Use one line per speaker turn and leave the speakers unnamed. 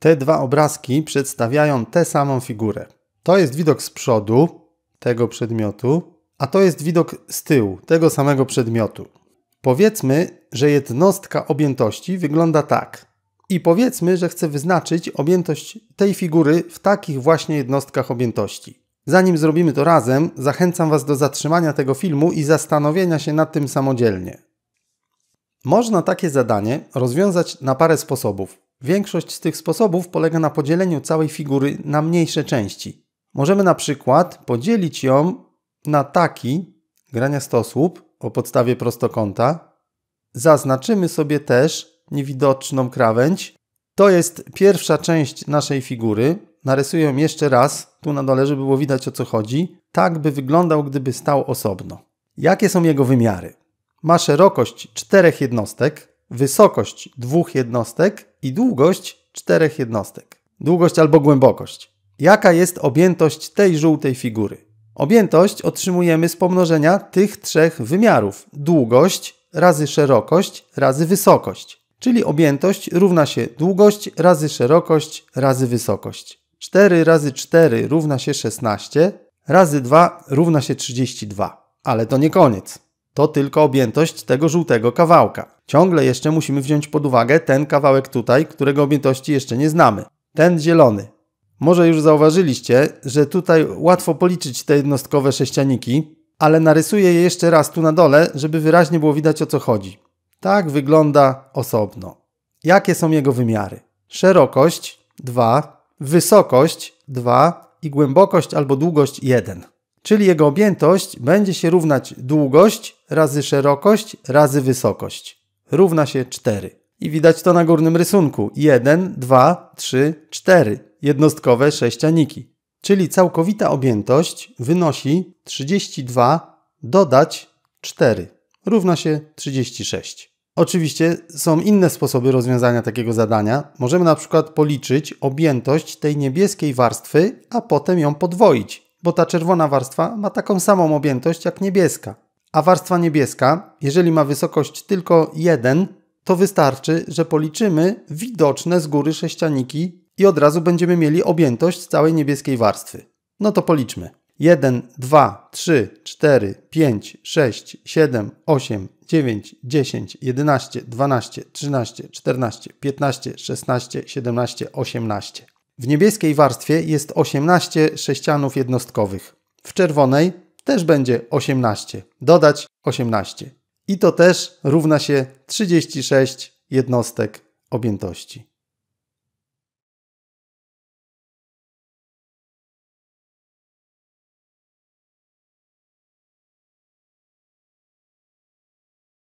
Te dwa obrazki przedstawiają tę samą figurę. To jest widok z przodu tego przedmiotu, a to jest widok z tyłu tego samego przedmiotu. Powiedzmy, że jednostka objętości wygląda tak. I powiedzmy, że chcę wyznaczyć objętość tej figury w takich właśnie jednostkach objętości. Zanim zrobimy to razem, zachęcam Was do zatrzymania tego filmu i zastanowienia się nad tym samodzielnie. Można takie zadanie rozwiązać na parę sposobów. Większość z tych sposobów polega na podzieleniu całej figury na mniejsze części. Możemy na przykład podzielić ją na taki grania stosłup o podstawie prostokąta. Zaznaczymy sobie też niewidoczną krawędź. To jest pierwsza część naszej figury. Narysuję ją jeszcze raz, tu na dole, żeby było widać o co chodzi. Tak by wyglądał, gdyby stał osobno. Jakie są jego wymiary? Ma szerokość czterech jednostek, wysokość dwóch jednostek i długość czterech jednostek. Długość albo głębokość. Jaka jest objętość tej żółtej figury? Objętość otrzymujemy z pomnożenia tych trzech wymiarów. Długość razy szerokość razy wysokość. Czyli objętość równa się długość razy szerokość razy wysokość. 4 razy 4 równa się 16, razy 2 równa się 32. Ale to nie koniec to tylko objętość tego żółtego kawałka. Ciągle jeszcze musimy wziąć pod uwagę ten kawałek tutaj, którego objętości jeszcze nie znamy. Ten zielony. Może już zauważyliście, że tutaj łatwo policzyć te jednostkowe sześcianiki, ale narysuję je jeszcze raz tu na dole, żeby wyraźnie było widać o co chodzi. Tak wygląda osobno. Jakie są jego wymiary? Szerokość 2, wysokość 2 i głębokość albo długość 1. Czyli jego objętość będzie się równać długość razy szerokość razy wysokość. Równa się 4. I widać to na górnym rysunku. 1, 2, 3, 4. Jednostkowe sześcianiki. Czyli całkowita objętość wynosi 32 dodać 4. Równa się 36. Oczywiście są inne sposoby rozwiązania takiego zadania. Możemy na przykład policzyć objętość tej niebieskiej warstwy, a potem ją podwoić bo ta czerwona warstwa ma taką samą objętość jak niebieska. A warstwa niebieska, jeżeli ma wysokość tylko 1, to wystarczy, że policzymy widoczne z góry sześcianiki i od razu będziemy mieli objętość całej niebieskiej warstwy. No to policzmy. 1, 2, 3, 4, 5, 6, 7, 8, 9, 10, 11, 12, 13, 14, 15, 16, 17, 18. W niebieskiej warstwie jest 18 sześcianów jednostkowych. W czerwonej też będzie 18. Dodać 18. I to też równa się 36 jednostek objętości.